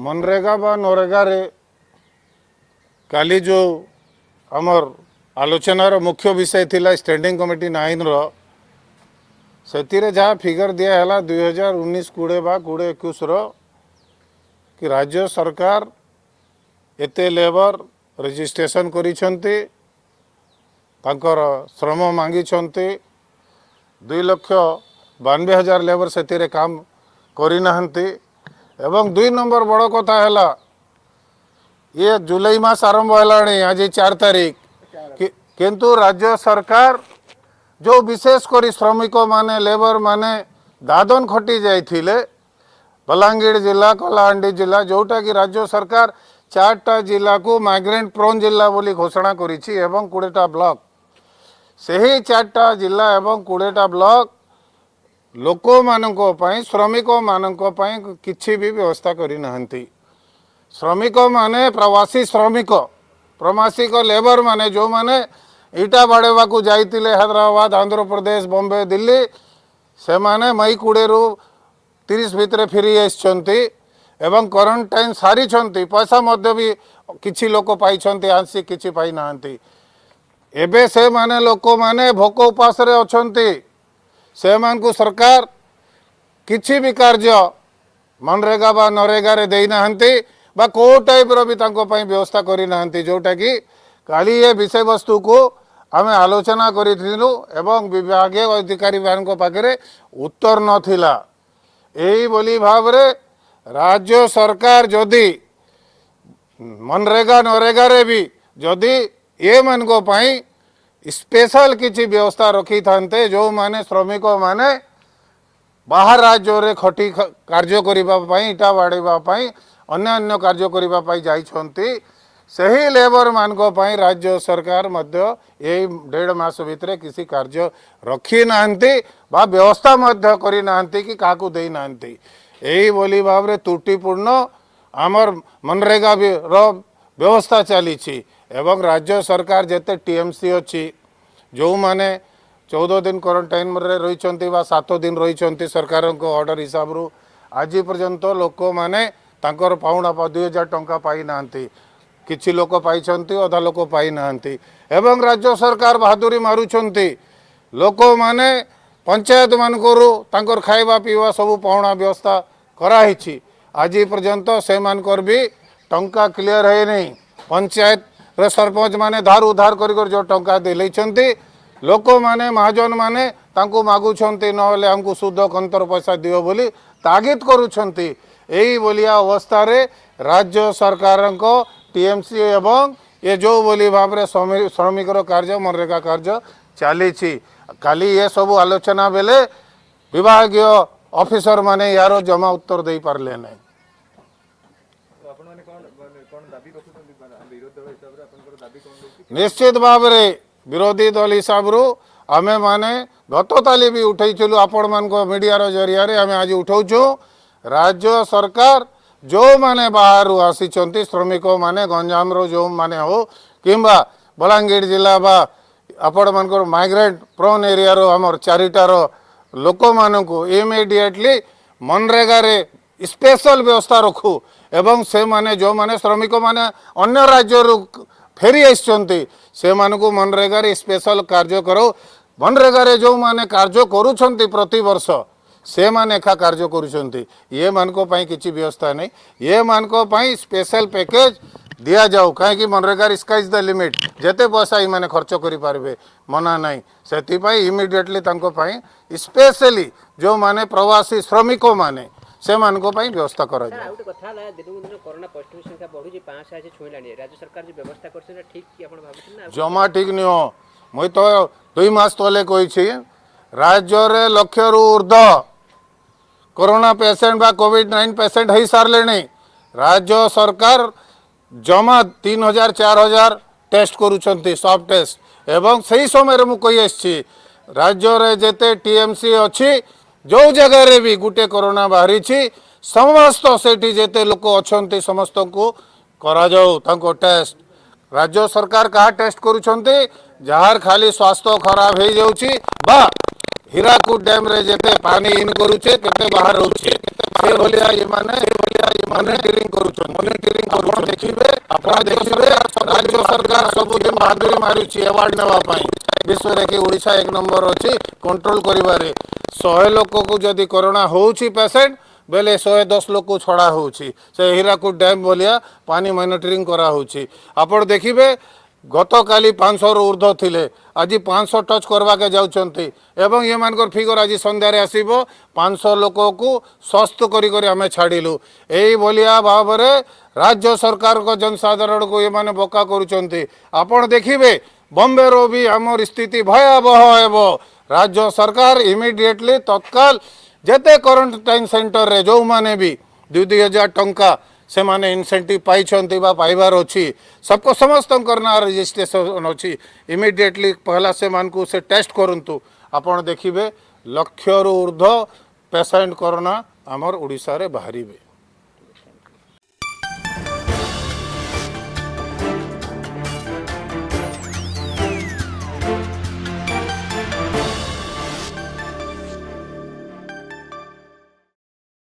मनरेगा बा नरेगा काली जो आमर आलोचनार मुख्य विषय थी स्टैंडिंग कमिटी नाइन रतीर जहाँ फिगर दिया है दुई हजार उन्नीस कोड़े बा कोड़े एक कि राज्य सरकार एत लेबर रजिस्ट्रेशन रेजिट्रेसन कर श्रम मांग दुई लक्ष बानबे हजार लेबर से काम करना एवं दुई नंबर बड़ कथा है ये जुलाई मस आरंभ है आज चार तारीख किंतु राज्य सरकार जो विशेष करी श्रमिक मान लेबर माने दादन खटी जा बलांगीर जिला कलाहांडी जिला जोटा कि राज्य सरकार चार्टा जिला को माइग्रेंट प्रोन जिला बोली घोषणा एवं ब्लक से ही चार्टा जिला कोड़ेटा ब्लक लोक मान श्रमिक मानी कि भी व्यवस्था करना श्रमिक मान प्रवासी श्रमिक प्रवासिक लेबर मैंने जो मैंने इटा बाड़ेवा जाते हैदराबाद आंध्र प्रदेश बम्बे दिल्ली से मैंने मई कोड़े तीस भितर फेरी एवं क्वरेन्टाइन सारी पैसा मध्य कि लोक पाई आंशिक किसी पाई एबे से मैंने लोक मैंने भोको उपास अच्छा से मू सरकार किसी भी कार्य मनरेगा नरेगारे देना बा को टाइप रही व्यवस्था करना जोटा कि काली विषय वस्तु को आम आलोचना करूँ एवं विभाग अधिकारी मान पाखे उत्तर नाला यही भाव में राज्य सरकार जदि मनरेगा नरेगारे भी जदि ये मानी स्पेशल किसी व्यवस्था रखी था जो मैंने श्रमिक मान बाहर राज्य में खटी कार्य करने इटा बाड़ापी अन्य अन्य कार्य करने से ही लेबर मानी राज्य सरकार मध्य डेढ़ मस भर किसी कार्य रखी ना व्यवस्था मध्य कि क्या देना यही भाव में त्रुटिपूर्ण आमर मनरेगा व्यवस्था चली এবং রাজ্য সরকার যেতে টিএমসি অছি ଯେଉଁମାନେ ଚଉଦ ଦିନ କ୍ୱାରେଣ୍ଟାଇନ୍ରେ ରହିଛନ୍ତି ବା ସାତ ଦିନ ରହିଛନ୍ତି ସରକାରଙ୍କ ଅର୍ଡ଼ର ହିସାବରୁ ଆଜି ପର୍ଯ୍ୟନ୍ତ ଲୋକମାନେ ତାଙ୍କର ପାଉଣା ଦୁଇ ହଜାର ଟଙ୍କା ପାଇନାହାନ୍ତି କିଛି ଲୋକ ପାଇଛନ୍ତି ଅଧା ଲୋକ ପାଇନାହାନ୍ତି ଏବଂ ରାଜ୍ୟ ସରକାର ବାହାଦୁରୀ ମାରୁଛନ୍ତି ଲୋକମାନେ ପଞ୍ଚାୟତମାନଙ୍କରୁ ତାଙ୍କର ଖାଇବା ପିଇବା ସବୁ ପାଉଣା ବ୍ୟବସ୍ଥା କରାହେଇଛି ଆଜି ପର୍ଯ୍ୟନ୍ତ ସେମାନଙ୍କର ବି ଟଙ୍କା କ୍ଲିଅର୍ ହେଇନି ପଞ୍ଚାୟତ सरपंच मैंने धार उधार कर जो टा दे लोक मैंने महाजन मैंने मगुंट ना सुध कंतर पैसा दिव बोली तागिद करुँचा अवस्था राज्य सरकार टीएमसी एवं ये जो बोली भाव श्रमिक कार्य मनरेगा कार्य चली खाली ये सब आलोचना बेले विभाग अफिसर मैंने यार जमा उत्तर दे पारे ना ନିଶ୍ଚିତ ଭାବରେ ବିରୋଧୀ ଦଳ ହିସାବରୁ ଆମେମାନେ ଗତକାଲି ବି ଉଠେଇଥିଲୁ ଆପଣମାନଙ୍କ ମିଡ଼ିଆର ଜରିଆରେ ଆମେ ଆଜି ଉଠାଉଛୁ ରାଜ୍ୟ ସରକାର ଯେଉଁମାନେ ବାହାରୁ ଆସିଛନ୍ତି ଶ୍ରମିକମାନେ ଗଞ୍ଜାମରୁ ଯେଉଁମାନେ ହେଉ କିମ୍ବା ବଲାଙ୍ଗୀର ଜିଲ୍ଲା ବା ଆପଣମାନଙ୍କର ମାଇଗ୍ରେଣ୍ଟ ପ୍ରୋନ୍ ଏରିଆର ଆମର ଚାରିଟାର ଲୋକମାନଙ୍କୁ ଇମିଡ଼ିଏଟଲି ମନରେଗାରେ स्पेशल व्यवस्था रखू एवं से मैंने जो मैंने श्रमिक माने अन्य राज्य रु फेरी आनरेगार स्पेशल कार्य कर मनरेगारे जो मैंने कार्य कर प्रत वर्ष से मैंने एका कार्य ये मानक किसी व्यवस्था नहीं ये मानी स्पेशल पैकेज दि जाऊ कहीं मनरेगार स्कैज द लिमिट जिते पैसा ये खर्च कर करें मना ना से इमिडली स्पेशली जो मैंने प्रवासी श्रमिक मैंने से व्यवस्था करा जमा ठीक नियो मय तो दुई मास तले कहि छी राज्य लक्ष रु उर्ध कोरोना पेशेंट बा कोविड 9 पेशेंट हई सारले राज्य सरकार जमा 3000 हजार टेस्ट करूछंती सॉफ्ट टेस्ट एवं सही समय रे मु कहि राज्य रे टीएमसी अच्छी जो जगह रे भी गुटे कोरोना बाहरी समस्त सेठी जिते लोक अच्छा समस्त को करा टेस्ट राज्य सरकार क्या टेस्ट करुँच जार खाली स्वास्थ्य खराब हो जाऊँगी बा हीराकुद डैम रे जिते पानी इन करुचे तेते बाहर रहउचे से बोलिया ये माने से बोलिया ये माने मॉनिटरिंग करुछन मॉनिटरिंग करुछन देखिबे आपण देखिबे राज्य सरकार सब दिन बहादुरी मारुची अवार्ड नेवा पई विश्व रे के ओडिसा एक नंबर अछि कंट्रोल करिवारे शहे लोक को जदि कोरोना होसेंट बेले शहे दस लोक छड़ा हो हीराकूद डैम बोलिया पानी मनिटरी करपड़ देखिए गत काली पांच ऊर्ध थे आज पाँच टच करवाके जा फिगर आज सन्दार आसब पांचश लोक को स्वस्थ करें छाड़ू यही भाया भाव राज्य सरकार को जनसाधारण को ये बका कर देखिए ବମ୍ବେରୁ ବି ଆମର ସ୍ଥିତି ଭୟାବହ ହେବ ରାଜ୍ୟ ସରକାର ଇମିଡ଼ିଏଟଲି ତତ୍କାଳ ଯେତେ କ୍ୱାରେଣ୍ଟାଇନ୍ ସେଣ୍ଟରରେ ଯେଉଁମାନେ ବି ଦୁଇ ଦୁଇ ହଜାର ଟଙ୍କା ସେମାନେ ଇନସେଣ୍ଟିଭ୍ ପାଇଛନ୍ତି ବା ପାଇବାର ଅଛି ସବକ ସମସ୍ତଙ୍କର ନାଁ ରେଜିଷ୍ଟ୍ରେସନ୍ ଅଛି ଇମିଡ଼ିଏଟଲି ପହଲା ସେମାନଙ୍କୁ ସେ ଟେଷ୍ଟ କରନ୍ତୁ ଆପଣ ଦେଖିବେ ଲକ୍ଷରୁ ଉର୍ଦ୍ଧ୍ୱ ପେସେଣ୍ଟ କରୋନା ଆମର ଓଡ଼ିଶାରେ ବାହାରିବେ